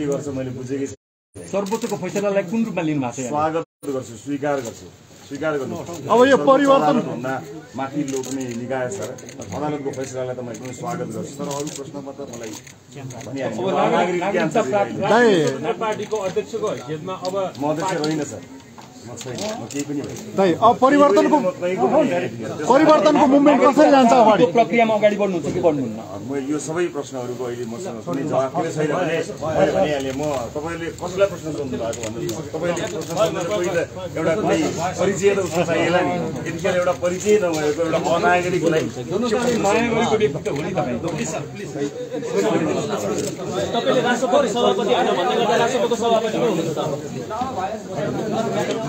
के गर्छ मैले बुझेकै सर्वोच्चको फैसलालाई कुन रूपमा लिनु भएको छ स्वागत गर्छु स्वीकार गर्छु स्वीकार गर्नु अब यो परिवर्तन भन्दा माथि लोग्ने निकाय छ अदालतको फैसलालाई त म एकदमै स्वागत गर्छु तर अरू प्रश्नमा त मलाई नागरिक पार्टीको अध्यक्षको हैसियतमा अब म अध्यक्ष होइन सर परिवर्तनको परिवर्तनको मुभमेन्ट कसरी जान्छ अगाडि प्रक्रियामा अगाडि बढ्नुहुन्छ कि बढ्नुहुन्न म यो सबै प्रश्नहरूको अहिले मसँग कुनै जवाफ पनि छैन भने मैले भनिहालेँ म तपाईँले कसैलाई प्रश्न सोध्नु भएको भन्नुहोस् तपाईँले प्रश्न सोध्नु पहिले एउटा कुनै परिचय त उसको चाहिएला नि यतिखेर एउटा परिचय नभएको एउटा अनागरिकलाई नयाँ व्यक्ति हो नि तपाईँले राष्ट्रपति सभापति होइन भन्दै गर्दा राष्ट्रपतिको सभापति हुनुहुन्छ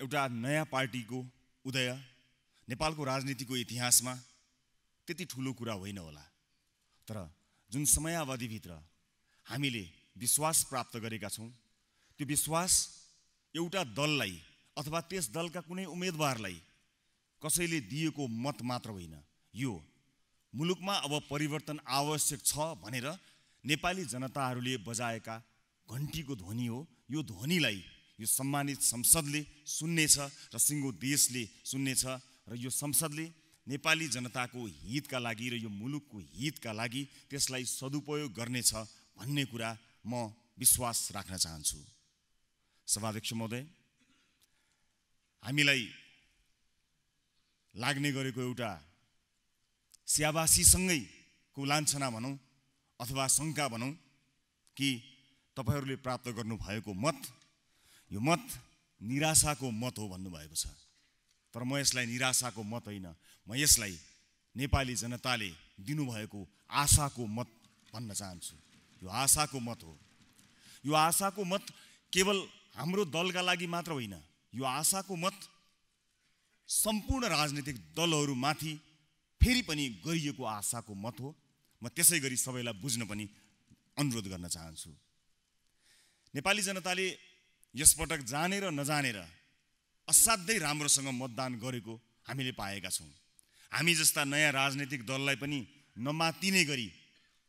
एउटा नयाँ पार्टीको उदय नेपालको राजनीतिको इतिहासमा त्यति ठुलो कुरा होइन होला तर जुन समयावधिभित्र हामीले विश्वास प्राप्त गरेका छौँ त्यो विश्वास एउटा दललाई अथवा त्यस दलका कुनै उम्मेदवारलाई कसैले दिएको मत मात्र होइन यो मुलुकमा अब परिवर्तन आवश्यक छ भनेर नेपाली जनताहरूले बजाएका घन्टीको ध्वनि हो यो ध्वनिलाई यो सम्मानित संसदले सुन्नेछ र सिङ्गो देशले सुन्नेछ र यो संसदले नेपाली जनताको हितका लागि र यो मुलुकको हितका लागि त्यसलाई सदुपयोग गर्नेछ भन्ने कुरा म विश्वास राख्न चाहन्छु सभाध्यक्ष महोदय हामीलाई लाग्ने गरेको एउटा स्याबासीसँगैको लान्छना भनौँ अथवा शङ्का भनौँ कि तपाईँहरूले प्राप्त गर्नुभएको मत यो मत निराशाको मत हो भन्नुभएको छ तर म यसलाई निराशाको मत होइन म यसलाई नेपाली जनताले दिनुभएको आशाको मत भन्न चाहन्छु यो आशाको मत हो यो आशाको मत केवल हाम्रो दलका लागि मात्र होइन यो आशाको मत सम्पूर्ण राजनैतिक दलहरूमाथि फेरि पनि गरिएको आशाको मत हो म त्यसै गरी सबैलाई बुझ्न पनि अनुरोध गर्न चाहन्छु नेपाली जनताले यसपटक जानेर नजानेर असाध्यै राम्रोसँग मतदान गरेको हामीले पाएका छौँ हामी जस्ता नयाँ राजनैतिक दललाई पनि नमातिने गरी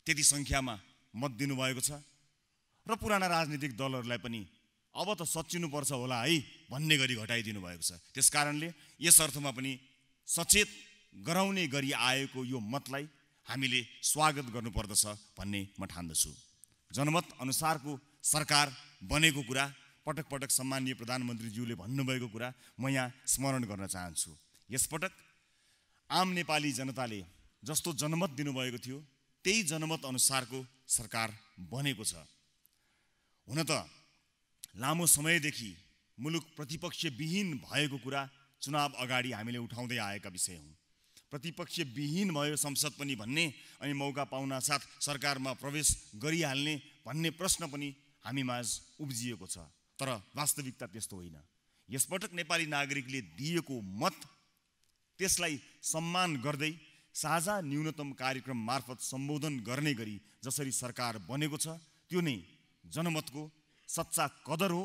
त्यति सङ्ख्यामा मत दिनुभएको छ र पुराना राजनीतिक दलहरूलाई पनि अब त सचिनुपर्छ होला है भन्ने गरी घटाइदिनु भएको छ त्यस कारणले यस अर्थमा पनि सचेत गराउने गरी आएको यो मतलाई हामीले स्वागत गर्नुपर्दछ भन्ने म ठान्दछु जनमत अनुसारको सरकार बनेको कुरा पटक पटक सम्माननीय प्रधानमन्त्रीज्यूले भन्नुभएको कुरा म यहाँ स्मरण गर्न चाहन्छु यसपटक आम नेपाली जनताले जस्तो जनमत दिनुभएको थियो त्यही जनमत अनुसारको सरकार बनेको छ हुन त लामो समयदेखि मुलुक प्रतिपक्षविहीन भएको कुरा चुनाव अगाडि हामीले उठाउँदै आएका विषय हौँ प्रतिपक्षविहीन भयो संसद पनि भन्ने अनि मौका साथ सरकारमा प्रवेश गरिहाल्ने भन्ने प्रश्न पनि हामीमाझ उब्जिएको छ तर वास्तविकता त्यस्तो होइन यसपटक नेपाली नागरिकले दिएको मत त्यसलाई सम्मान गर्दै साझा न्यूनतम कार्यक्रम मार्फत सम्बोधन गर्ने गरी जसरी सरकार बनेको छ त्यो नै जनमतको सच्चा कदर हो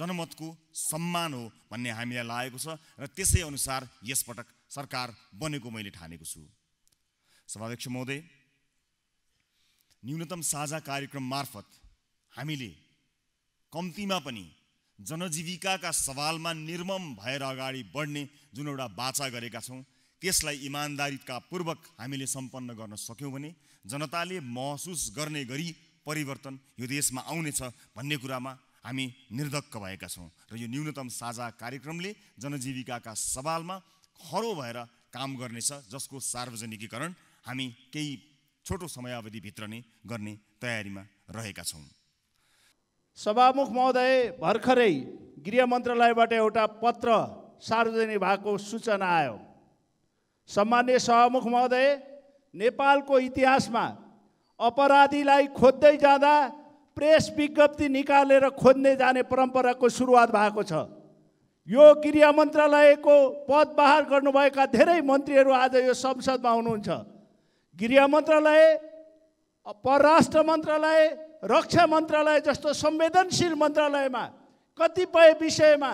जनमतको सम्मान हो भन्ने हामीलाई लागेको छ र त्यसै अनुसार यसपटक सरकार बनेको मैले ठानेको छु सभाध्यक्ष महोदय न्यूनतम साझा कार्यक्रम मार्फत हामीले कम्तीमा पनि जनजीविकाका सवालमा निर्मम भएर अगाडि बढ्ने जुन एउटा बाचा गरेका छौँ त्यसलाई इमान्दारीका पूर्वक हामीले सम्पन्न गर्न सक्यौँ भने जनताले महसुस गर्ने गरी परिवर्तन यो देशमा आउनेछ भन्ने कुरामा हामी निर्धक्क भएका छौँ र यो न्यूनतम साझा कार्यक्रमले जनजीविकाका सवालमा खरो भएर काम गर्नेछ जसको सार्वजनिकीकरण हामी केही छोटो समयावधिभित्र नै गर्ने तयारीमा रहेका छौँ सभामुख महोदय भर्खरै गृह मन्त्रालयबाट एउटा पत्र सार्वजनिक भएको सूचना आयो सम्मान्य सभामुख महोदय नेपालको इतिहासमा अपराधीलाई खोज्दै जाँदा प्रेस विज्ञप्ति निकालेर खोज्ने जाने परम्पराको सुरुवात भएको छ यो गृह मन्त्रालयको बहार गर्नुभएका धेरै मन्त्रीहरू आज यो संसदमा हुनुहुन्छ गृह मन्त्रालय परराष्ट्र मन्त्रालय रक्षा मन्त्रालय जस्तो संवेदनशील मन्त्रालयमा कतिपय विषयमा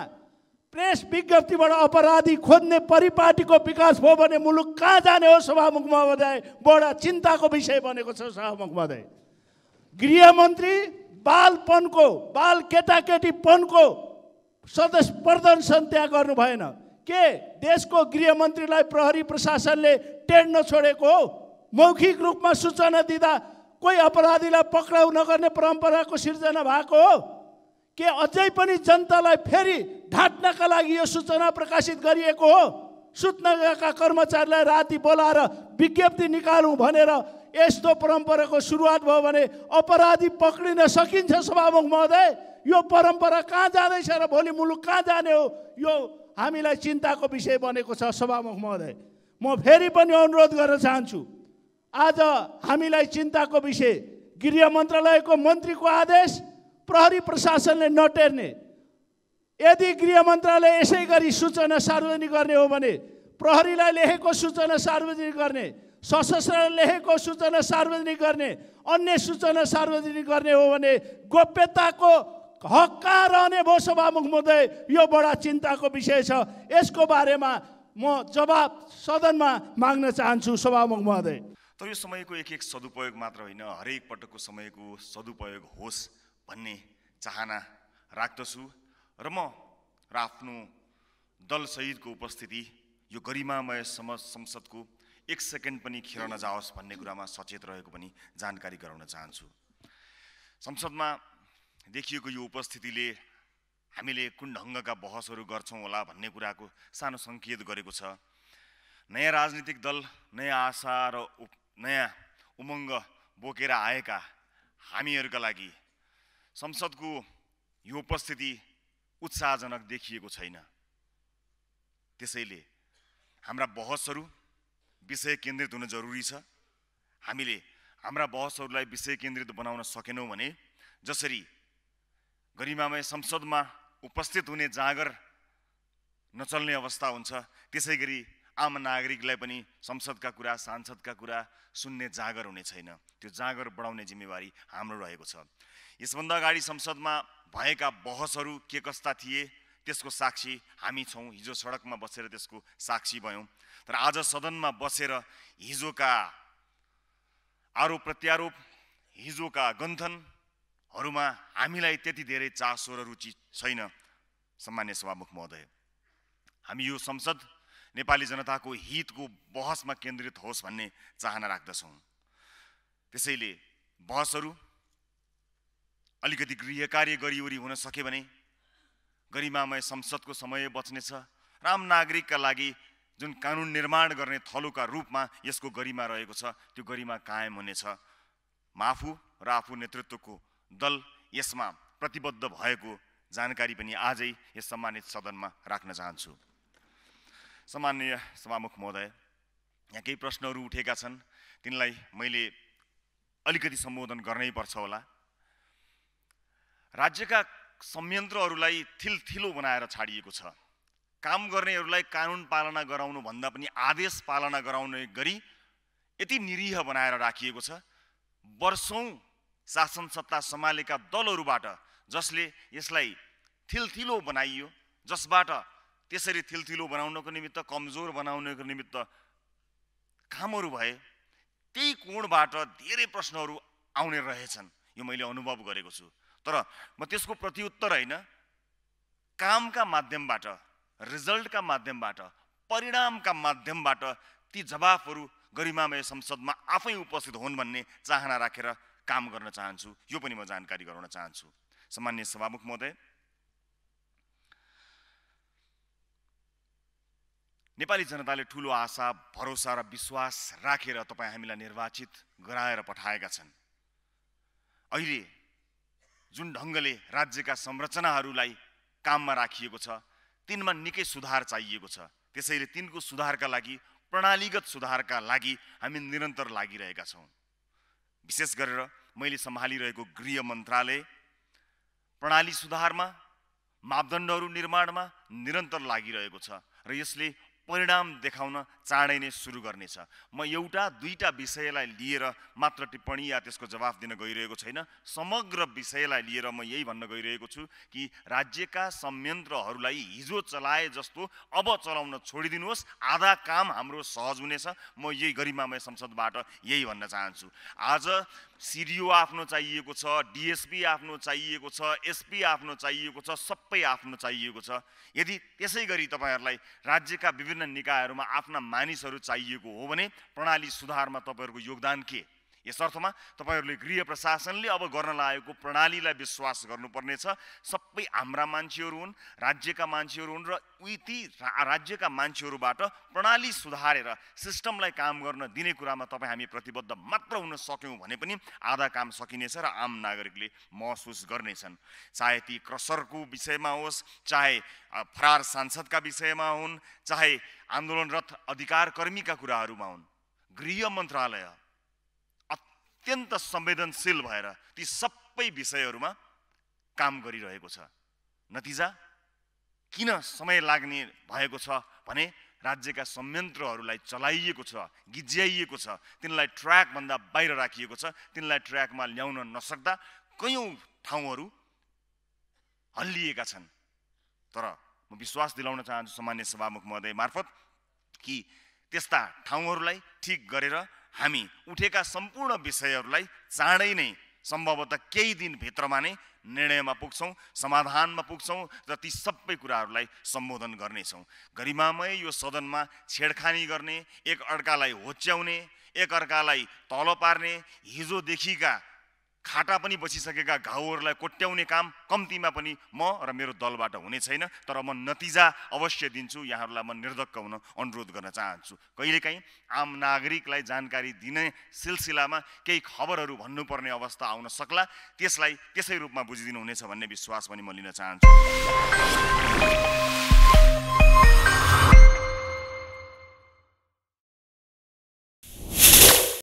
प्रेस विज्ञप्तिबाट अपराधी खोज्ने परिपाटीको विकास भयो भने मुलुक कहाँ जाने हो सभामुख महोदय बडा चिन्ताको विषय बनेको छ सभामुख महोदय गृहमन्त्री बालपनको बाल केटाकेटीपनको सदस्य प्रदर्शन त्यहाँ गर्नु भएन के देशको गृहमन्त्रीलाई प्रहरी प्रशासनले टेर्न छोडेको हो मौखिक रूपमा सूचना दिँदा कोही अपराधीलाई पक्राउ नगर्ने परम्पराको सिर्जना भएको हो के अझै पनि जनतालाई फेरि ढाँट्नका लागि यो सूचना प्रकाशित गरिएको हो सूचनाका कर्मचारीलाई राति बोलाएर विज्ञप्ति निकालौँ भनेर यस्तो परम्पराको सुरुवात भयो भने अपराधी पक्रिन सकिन्छ सभामुख महोदय यो परम्परा कहाँ जाँदैछ र भोलि मुलुक कहाँ जाने हो यो हामीलाई चिन्ताको विषय बनेको छ सभामुख महोदय म फेरि पनि अनुरोध गर्न चाहन्छु आज हामीलाई चिन्ताको विषय गृह मन्त्रालयको मन्त्रीको आदेश प्रहरी प्रशासनले नटेर्ने यदि गृह मन्त्रालय यसै गरी सूचना सार्वजनिक गर्ने हो भने प्रहरीलाई लेखेको सूचना सार्वजनिक गर्ने सशस्त्रलाई लेखेको सूचना सार्वजनिक गर्ने अन्य सूचना सार्वजनिक गर्ने हो भने गोप्यताको हक कहाँ रहने भयो सभामुख महोदय यो बडा चिन्ताको विषय छ यसको बारेमा म जवाब सदनमा माग्न चाहन्छु सभामुख महोदय तर यो समयको एक एक सदुपयोग मात्र होइन हरेक पटकको समयको सदुपयोग होस् भन्ने चाहना राख्दछु र म र आफ्नो दलसहितको उपस्थिति यो गरिमामय सम संसदको एक सेकेन्ड पनि खेर नजाओस् भन्ने कुरामा सचेत रहेको पनि जानकारी गराउन चाहन्छु संसदमा देखिएको यो उपस्थितिले हामीले कुन ढङ्गका बहसहरू गर्छौँ होला भन्ने कुराको सानो सङ्केत गरेको छ नयाँ राजनीतिक दल नयाँ आशा र नयाँ उमङ्ग बोकेर आएका हामीहरूका लागि संसदको यो उपस्थिति उत्साहजनक देखिएको छैन त्यसैले हाम्रा बहसहरू विषय केन्द्रित हुन जरुरी छ हामीले हाम्रा बहसहरूलाई विषय केन्द्रित बनाउन सकेनौँ भने जसरी गरिमामय संसदमा उपस्थित हुने जाँगर नचल्ने अवस्था हुन्छ त्यसै गरी आम नागरिकलाई पनि संसदका कुरा सांसदका कुरा सुन्ने जागर हुने छैन त्यो जागर बढाउने जिम्मेवारी हाम्रो रहेको छ यसभन्दा अगाडि संसदमा भएका बहसहरू के कस्ता थिए त्यसको साक्षी हामी छौँ हिजो सडकमा बसेर त्यसको साक्षी भयौँ तर आज सदनमा बसेर हिजोका आरोप प्रत्यारोप हिजोका गन्थनहरूमा हामीलाई त्यति धेरै चासो र रुचि छैन सामान्य सभामुख महोदय हामी यो संसद नेपाली जनताको हितको बहसमा केन्द्रित होस् भन्ने चाहना राख्दछौँ त्यसैले बहसहरू अलिकति गृह कार्य गरिवरी हुन सक्यो भने गरिमामय संसदको समय बच्नेछ र आम नागरिकका लागि जुन कानुन निर्माण गर्ने थलोका रूपमा यसको गरिमा रहेको छ त्यो गरिमा कायम हुनेछ म आफू र आफू नेतृत्वको दल यसमा प्रतिबद्ध भएको जानकारी पनि आजै यस सम्मानित सदनमा राख्न चाहन्छु सामान्य सभामुख महोदय यहाँ केही प्रश्नहरू उठेका छन् तिनलाई मैले अलिकति सम्बोधन गर्नै पर्छ होला राज्यका संयन्त्रहरूलाई थिलथिलो बनाएर छाडिएको छ काम गर्नेहरूलाई कानुन पालना गराउनुभन्दा पनि आदेश पालना गराउने गरी यति निरीह बनाएर राखिएको छ वर्षौँ शासन सत्ता सम्हालेका दलहरूबाट जसले यसलाई थिलथिलो बनाइयो जसबाट त्यसरी थिलथिलो बनाउनको निमित्त कमजोर बनाउनको निमित्त कामहरू भए त्यही कोणबाट धेरै प्रश्नहरू आउने रहेछन् यो मैले अनुभव गरेको छु तर म त्यसको प्रतिउत्तर होइन कामका माध्यमबाट रिजल्टका माध्यमबाट परिणामका माध्यमबाट ती जवाफहरू गरिमामय संसदमा आफै उपस्थित हुन् भन्ने चाहना राखेर काम गर्न चाहन्छु यो पनि म जानकारी गराउन चाहन्छु सामान्य सभामुख महोदय नेपाली जनताले ठुलो आशा भरोसा र विश्वास राखेर तपाईँ हामीलाई निर्वाचित गराएर पठाएका छन् अहिले जुन ढङ्गले राज्यका संरचनाहरूलाई काममा राखिएको छ तिनमा निकै सुधार चाहिएको छ त्यसैले तिनको सुधारका लागि प्रणालीगत सुधारका लागि हामी निरन्तर लागिरहेका छौँ विशेष गरेर मैले सम्हालिरहेको गृह मन्त्रालय प्रणाली सुधारमा मापदण्डहरू निर्माणमा निरन्तर लागिरहेको छ र यसले परिणाम देखाउन चाँडै नै सुरु गर्नेछ म एउटा दुईवटा विषयलाई लिएर मात्र टिप्पणी या त्यसको जवाफ दिन गइरहेको छैन समग्र विषयलाई लिएर म यही भन्न गइरहेको छु कि राज्यका संयन्त्रहरूलाई हिजो चलाए जस्तो अब चलाउन छोडिदिनुहोस् आधा काम हाम्रो सहज हुनेछ म यही गरिमामय संसदबाट यही भन्न चाहन्छु आज सिडिओ आफ्नो चाहिएको छ डिएसपी आफ्नो चाहिएको छ एसपी आफ्नो चाहिएको छ सबै आफ्नो चाहिएको छ यदि त्यसै गरी तपाईँहरूलाई राज्यका विभिन्न विभिन्न निकायहरूमा आफ्ना मानिसहरू चाहिएको हो भने प्रणाली सुधारमा तपाईँहरूको योगदान के यस अर्थमा तपाईँहरूले गृह प्रशासनले अब गर्न लागेको प्रणालीलाई विश्वास गर्नुपर्नेछ सबै हाम्रा मान्छेहरू हुन् राज्यका मान्छेहरू हुन् र उही ती राज्यका मान्छेहरूबाट प्रणाली सुधारेर सिस्टमलाई काम गर्न दिने कुरामा तपाईँ हामी प्रतिबद्ध मात्र हुन सक्यौँ भने पनि आधा काम सकिनेछ र आम नागरिकले महसुस गर्नेछन् चाहे ती क्रसरको विषयमा होस् चाहे फरार सांसदका विषयमा हुन् चाहे आन्दोलनरत अधिकार कर्मीका कुराहरूमा हुन् गृह मन्त्रालय अत्यन्त संवेदनशील भएर ती सबै विषयहरूमा काम गरिरहेको छ नतिजा किन समय लाग्ने भएको छ भने राज्यका संयन्त्रहरूलाई चलाइएको छ गिज्याइएको छ तिनलाई ट्र्याकभन्दा बाहिर राखिएको छ तिनलाई ट्र्याकमा ल्याउन नसक्दा कयौँ ठाउँहरू हल्लिएका छन् तर म विश्वास दिलाउन चाहन्छु सामान्य सभामुख महोदय मार्फत कि त्यस्ता ठाउँहरूलाई ठिक गरेर हामी उठेका सम्पूर्ण विषयहरूलाई चाँडै नै सम्भवतः केही दिनभित्रमा नै निर्णयमा पुग्छौँ समाधानमा पुग्छौँ र ती सबै कुराहरूलाई सम्बोधन गर्नेछौँ गरिमामय यो सदनमा छेडखानी गर्ने एक अर्कालाई होच्याउने एक अर्कालाई तल पार्ने हिजोदेखिका खाटा पनि बसिसकेका घाउहरूलाई कोट्याउने काम कम्तीमा पनि म र मेरो दलबाट हुने छैन तर म नतिजा अवश्य दिन्छु यहाँहरूलाई म निर्धक्क हुन अनुरोध गर्न चाहन्छु कहिलेकाहीँ आम नागरिकलाई जानकारी दिने सिलसिलामा केही खबरहरू भन्नुपर्ने अवस्था आउन सक्ला त्यसलाई त्यसै रूपमा बुझिदिनुहुनेछ भन्ने विश्वास पनि म लिन चाहन्छु